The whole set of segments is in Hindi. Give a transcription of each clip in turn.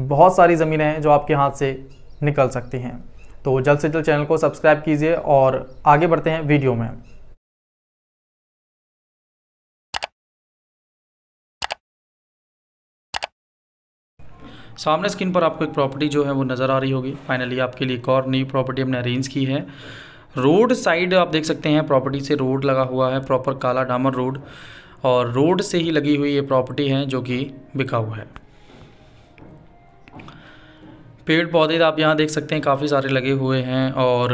बहुत सारी ज़मीनें हैं जो आपके हाथ से निकल सकती हैं तो जल्द से जल्द चैनल को सब्सक्राइब कीजिए और आगे बढ़ते हैं वीडियो में सामने स्क्रीन पर आपको एक प्रॉपर्टी जो है वो नज़र आ रही होगी फाइनली आपके लिए एक और नई प्रॉपर्टी हमने अरेंज की है रोड साइड आप देख सकते हैं प्रॉपर्टी से रोड लगा हुआ है प्रॉपर काला डामर रोड और रोड से ही लगी हुई ये प्रॉपर्टी है जो कि बिका हुआ है पेड़ पौधे आप यहाँ देख सकते हैं काफ़ी सारे लगे हुए हैं और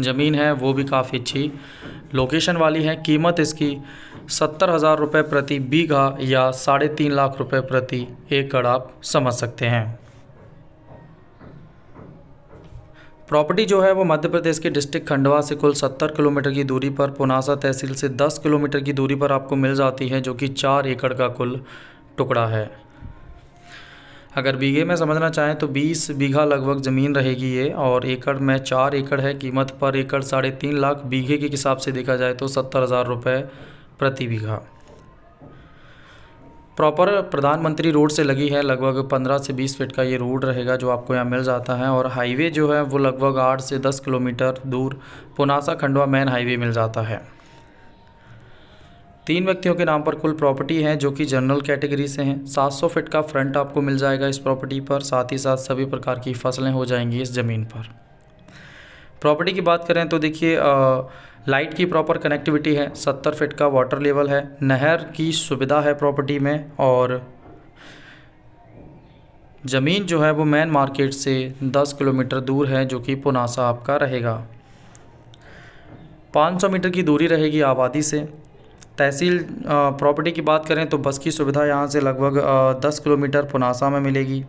ज़मीन है वो भी काफ़ी अच्छी लोकेशन वाली है कीमत इसकी सत्तर हज़ार रुपये प्रति बीघा या साढ़े तीन लाख रुपये प्रति एकड़ आप समझ सकते हैं प्रॉपर्टी जो है वो मध्य प्रदेश के डिस्ट्रिक्ट खंडवा से कुल सत्तर किलोमीटर की दूरी पर पुनासा तहसील से दस किलोमीटर की दूरी पर आपको मिल जाती है जो कि चार एकड़ का कुल टुकड़ा है अगर बीघे में समझना चाहें तो 20 बीघा लगभग ज़मीन रहेगी ये और एकड़ में चार एकड़ है कीमत पर एकड़ साढ़े तीन लाख बीघे के हिसाब से देखा जाए तो सत्तर हज़ार रुपये प्रति बीघा प्रॉपर प्रधानमंत्री रोड से लगी है लगभग 15 से 20 फीट का ये रोड रहेगा जो आपको यहाँ मिल जाता है और हाईवे जो है वो लगभग आठ से दस किलोमीटर दूर पुनासा खंडवा मेन हाईवे मिल जाता है तीन व्यक्तियों के नाम पर कुल प्रॉपर्टी है जो कि जनरल कैटेगरी से हैं 700 फीट का फ्रंट आपको मिल जाएगा इस प्रॉपर्टी पर साथ ही साथ सभी प्रकार की फसलें हो जाएंगी इस ज़मीन पर प्रॉपर्टी की बात करें तो देखिए लाइट की प्रॉपर कनेक्टिविटी है 70 फीट का वाटर लेवल है नहर की सुविधा है प्रॉपर्टी में और ज़मीन जो है वो मैन मार्केट से दस किलोमीटर दूर है जो कि पुनासा आपका रहेगा पाँच मीटर की दूरी रहेगी आबादी से तहसील प्रॉपर्टी की बात करें तो बस की सुविधा यहाँ से लगभग दस किलोमीटर पुनासा में मिलेगी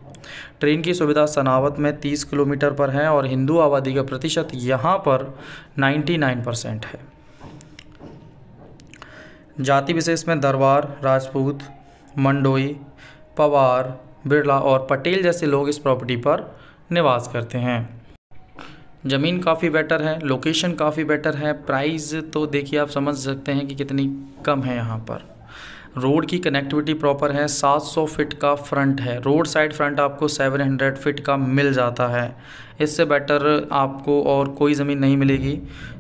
ट्रेन की सुविधा सनावत में तीस किलोमीटर पर है और हिंदू आबादी का प्रतिशत यहाँ पर नाइन्टी नाइन परसेंट है जाति विशेष में दरबार राजपूत मंडोई पवार बिरला और पटेल जैसे लोग इस प्रॉपर्टी पर निवास करते हैं ज़मीन काफ़ी बेटर है लोकेशन काफ़ी बेटर है प्राइस तो देखिए आप समझ सकते हैं कि कितनी कम है यहाँ पर रोड की कनेक्टिविटी प्रॉपर है 700 फिट का फ्रंट है रोड साइड फ्रंट आपको 700 फिट का मिल जाता है इससे बेटर आपको और कोई ज़मीन नहीं मिलेगी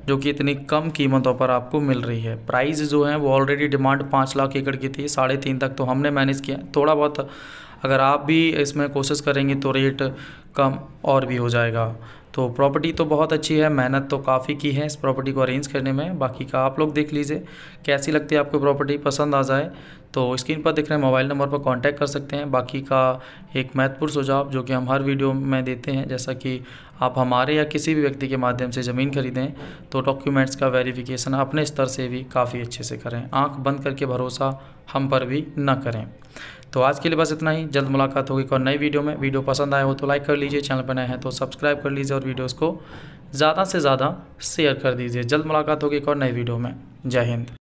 जो कि इतनी कम कीमतों पर आपको मिल रही है प्राइस जो है वो ऑलरेडी डिमांड पाँच लाख एकड़ की थी साढ़े तीन तक तो हमने मैनेज किया थोड़ा बहुत अगर आप भी इसमें कोशिश करेंगे तो रेट कम और भी हो जाएगा तो प्रॉपर्टी तो बहुत अच्छी है मेहनत तो काफ़ी की है इस प्रॉपर्टी को अरेंज करने में बाकी का आप लोग देख लीजिए कैसी लगती है आपको प्रॉपर्टी पसंद आ जाए तो स्क्रीन पर दिख रहे मोबाइल नंबर पर कांटेक्ट कर सकते हैं बाकी का एक महत्वपूर्ण सुझाव जो कि हम हर वीडियो में देते हैं जैसा कि आप हमारे या किसी भी व्यक्ति के माध्यम से ज़मीन खरीदें तो डॉक्यूमेंट्स का वेरिफिकेशन अपने स्तर से भी काफ़ी अच्छे से करें आँख बंद करके भरोसा हम पर भी ना करें तो आज के लिए बस इतना ही जल्द मुलाकात होगी एक और नई वीडियो में वीडियो पसंद आए हो तो लाइक कर लीजिए चैनल पर नए हैं तो सब्सक्राइब कर लीजिए और वीडियोज़ को ज़्यादा से ज़्यादा शेयर कर दीजिए जल्द मुलाकात होगी एक और नई वीडियो में जय हिंद